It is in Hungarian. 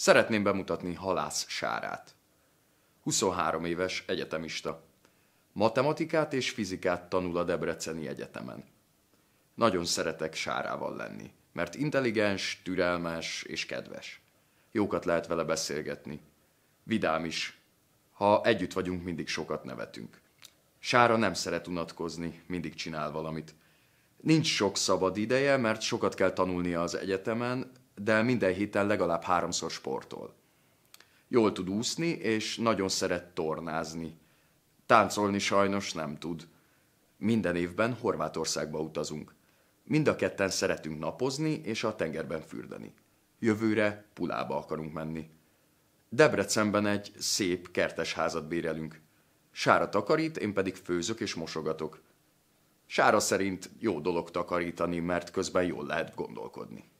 Szeretném bemutatni Halász Sárát. 23 éves egyetemista. Matematikát és fizikát tanul a Debreceni Egyetemen. Nagyon szeretek Sárával lenni, mert intelligens, türelmes és kedves. Jókat lehet vele beszélgetni. Vidám is. Ha együtt vagyunk, mindig sokat nevetünk. Sára nem szeret unatkozni, mindig csinál valamit. Nincs sok szabad ideje, mert sokat kell tanulnia az egyetemen, de minden héten legalább háromszor sportol. Jól tud úszni, és nagyon szeret tornázni. Táncolni sajnos nem tud. Minden évben Horvátországba utazunk. Mind a ketten szeretünk napozni és a tengerben fürdeni. Jövőre Pulába akarunk menni. Debrecenben egy szép kertes házat bérelünk. Sára takarít, én pedig főzök és mosogatok. Sára szerint jó dolog takarítani, mert közben jól lehet gondolkodni.